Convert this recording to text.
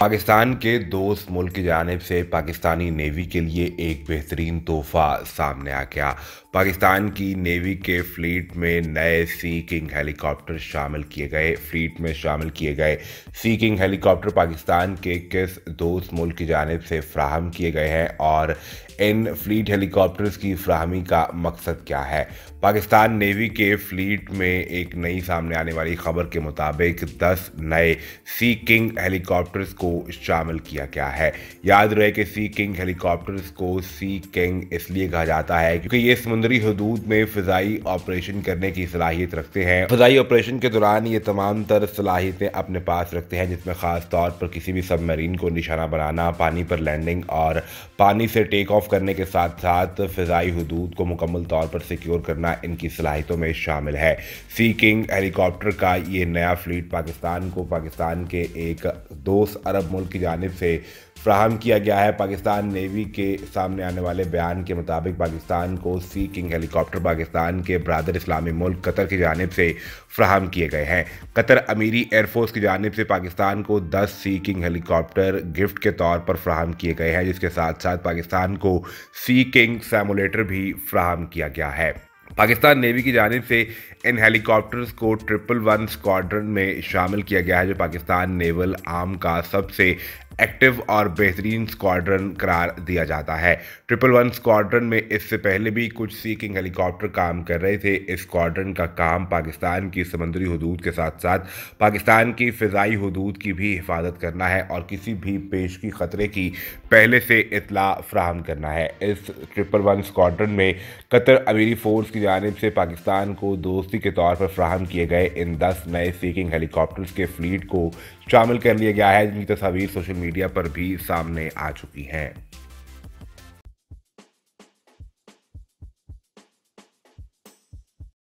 पाकिस्तान के दोस्त मुल्क की जानब से पाकिस्तानी नेवी के लिए एक बेहतरीन तोहफा सामने आ गया पाकिस्तान की नेवी के फ्लीट में नए सी किंग हेलीकॉप्टर शामिल किए गए फ्लीट में शामिल किए गए सी किंग हेलीकॉप्टर पाकिस्तान के किस दोस्त मुल्क की जानब से फ्राहम किए गए हैं और इन फ्लीट हेलीकॉप्टर्स की फ्राहमी का मकसद क्या है पाकिस्तान नेवी के फ्लीट में एक नई सामने आने वाली खबर के मुताबिक दस नए सी किंग हेलीकॉप्टर्स को को शामिल किया गया है याद रहे कि सी किंग हेलीकॉप्टर्स को सी किंग इसलिए कहा जाता है क्योंकि ये समुद्री हदूद में फिजाई ऑपरेशन करने की सलाहियत रखते हैं फिजाई ऑपरेशन के दौरान ये तमाम तर सलाहियतें अपने पास रखते हैं जिसमें खास तौर पर किसी भी सबमरीन को निशाना बनाना पानी पर लैंडिंग और पानी से टेक ऑफ करने के साथ साथ फिजाई हदूद को मुकम्मल तौर पर सिक्योर करना इनकी सलाहितों में शामिल है सी किंग हेलीकॉप्टर का ये नया फ्लीट पाकिस्तान को पाकिस्तान के एक दोस्त अरब अरब मुल्क की जानब से फ्राहम किया गया है पाकिस्तान नेवी के सामने आने वाले बयान के मुताबिक पाकिस्तान को सी किंग हेलीकॉप्टर पाकिस्तान के ब्रादर इस्लामी मुल्क कतर की जानब से फ्राहम किए गए हैं कतर अमीरी एयरफोर्स की जानब से पाकिस्तान को 10 सी किंग हेलीकॉप्टर गिफ्ट के तौर पर फ्राहम किए गए हैं जिसके साथ साथ पाकिस्तान को सी किंग सेमुलेटर भी फ्राहम किया गया है पाकिस्तान नेवी की जानब से इन हेलीकॉप्टर्स को ट्रिपल वन स्क्वाड्रन में शामिल किया गया है जो पाकिस्तान नेवल आर्म का सबसे एक्टिव और बेहतरीन स्क्वाड्रन करार दिया जाता है ट्रिपल वन स्क्वाड्रन में इससे पहले भी कुछ सी किंग हेलीकॉप्टर काम कर रहे थे इस स्क्वाड्रन का काम पाकिस्तान की समुद्री हदूद के साथ साथ पाकिस्तान की फ़िज़ाई हदूद की भी हिफाजत करना है और किसी भी पेश की ख़तरे की पहले से इतला फ्राहम करना है इस ट्रिपल वन स्क्वाड्रन में कतर अमीरी फोर्स की जानब से पाकिस्तान को दोस्ती के तौर पर फ्राहम किए गए इन दस नए सीकिंग हेलीकॉप्टर्स के फ्लीट को शामिल कर लिया गया है जिनकी तस्वीर सोशल मीडिया मीडिया पर भी सामने आ चुकी हैं